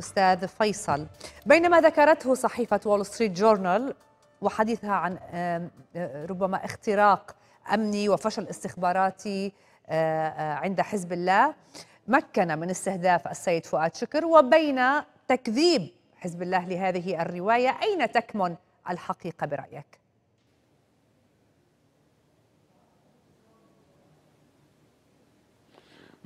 أستاذ فيصل بينما ذكرته صحيفة وول ستريت جورنال وحديثها عن آه، ربما اختراق أمني وفشل استخباراتي آه، آه، عند حزب الله مكن من استهداف السيد فؤاد شكر وبين تكذيب حزب الله لهذه الرواية أين تكمن الحقيقة برأيك؟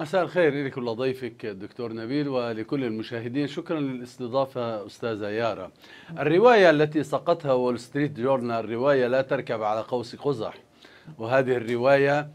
مساء الخير لك ولضيفك الدكتور نبيل ولكل المشاهدين شكرا للاستضافة أستاذة يارا الرواية التي سقطها وول ستريت جورنال رواية لا تركب على قوس قزح وهذه الرواية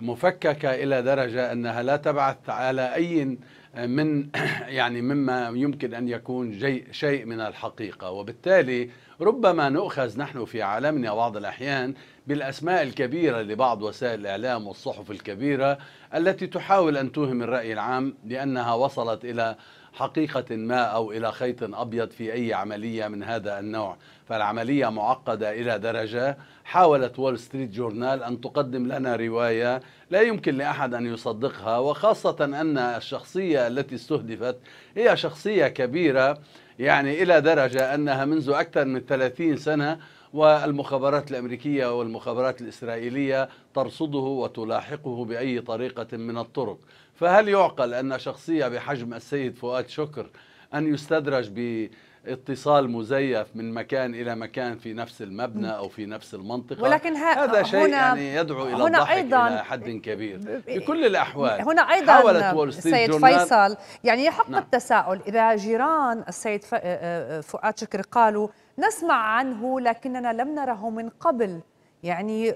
مفككة إلى درجة أنها لا تبعث على أي من يعني مما يمكن ان يكون شيء من الحقيقه وبالتالي ربما نؤخذ نحن في عالمنا بعض الاحيان بالاسماء الكبيره لبعض وسائل الاعلام والصحف الكبيره التي تحاول ان توهم الراي العام لانها وصلت الى حقيقه ما او الى خيط ابيض في اي عمليه من هذا النوع فالعمليه معقده الى درجه حاولت وول ستريت جورنال ان تقدم لنا روايه لا يمكن لاحد ان يصدقها وخاصه ان الشخصيه الشخصية التي استهدفت هي شخصية كبيرة يعني إلى درجة أنها منذ أكثر من 30 سنة والمخابرات الأمريكية والمخابرات الإسرائيلية ترصده وتلاحقه بأي طريقة من الطرق فهل يعقل أن شخصية بحجم السيد فؤاد شكر أن يستدرج باتصال مزيف من مكان إلى مكان في نفس المبنى أو في نفس المنطقة ولكن هذا شيء يعني يدعو إلى الضحك أيضاً إلى حد كبير في كل الأحوال هنا أيضا حاولت السيد فيصل يعني يحق نعم. التساؤل إذا جيران السيد آه، آه، آه، فؤاد شكر قالوا نسمع عنه لكننا لم نره من قبل يعني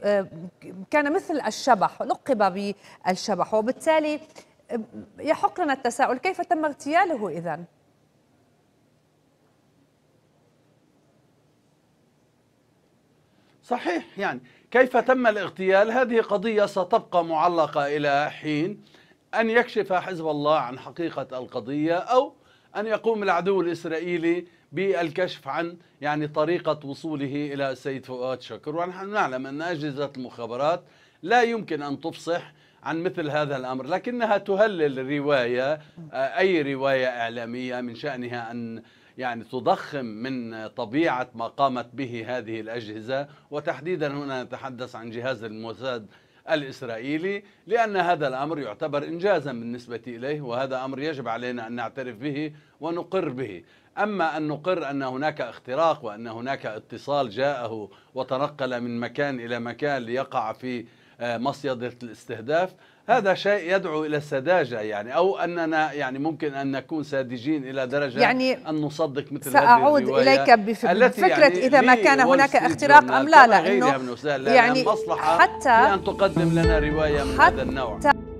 كان مثل الشبح لقب بالشبح وبالتالي يحق لنا التساؤل كيف تم اغتياله إذن؟ صحيح يعني كيف تم الاغتيال هذه قضية ستبقى معلقة إلى حين أن يكشف حزب الله عن حقيقة القضية أو أن يقوم العدو الإسرائيلي بالكشف عن يعني طريقة وصوله إلى السيد فؤاد شكر ونحن نعلم أن أجهزة المخابرات لا يمكن أن تفصح عن مثل هذا الأمر لكنها تهلل رواية أي رواية إعلامية من شأنها أن يعني تضخم من طبيعة ما قامت به هذه الأجهزة وتحديدا هنا نتحدث عن جهاز الموساد الإسرائيلي لأن هذا الأمر يعتبر إنجازا بالنسبة إليه وهذا أمر يجب علينا أن نعترف به ونقر به أما أن نقر أن هناك اختراق وأن هناك اتصال جاءه وتنقل من مكان إلى مكان ليقع في مصيدة الاستهداف هذا شيء يدعو إلى السذاجة يعني أو أننا يعني ممكن أن نكون ساذجين إلى درجة يعني أن نصدق مثل سأعود إليك يعني بفكرة يعني إذا ما كان هناك اختراق أم لا لأنه يعني مصلحة حتى أن تقدم لنا رواية من هذا النوع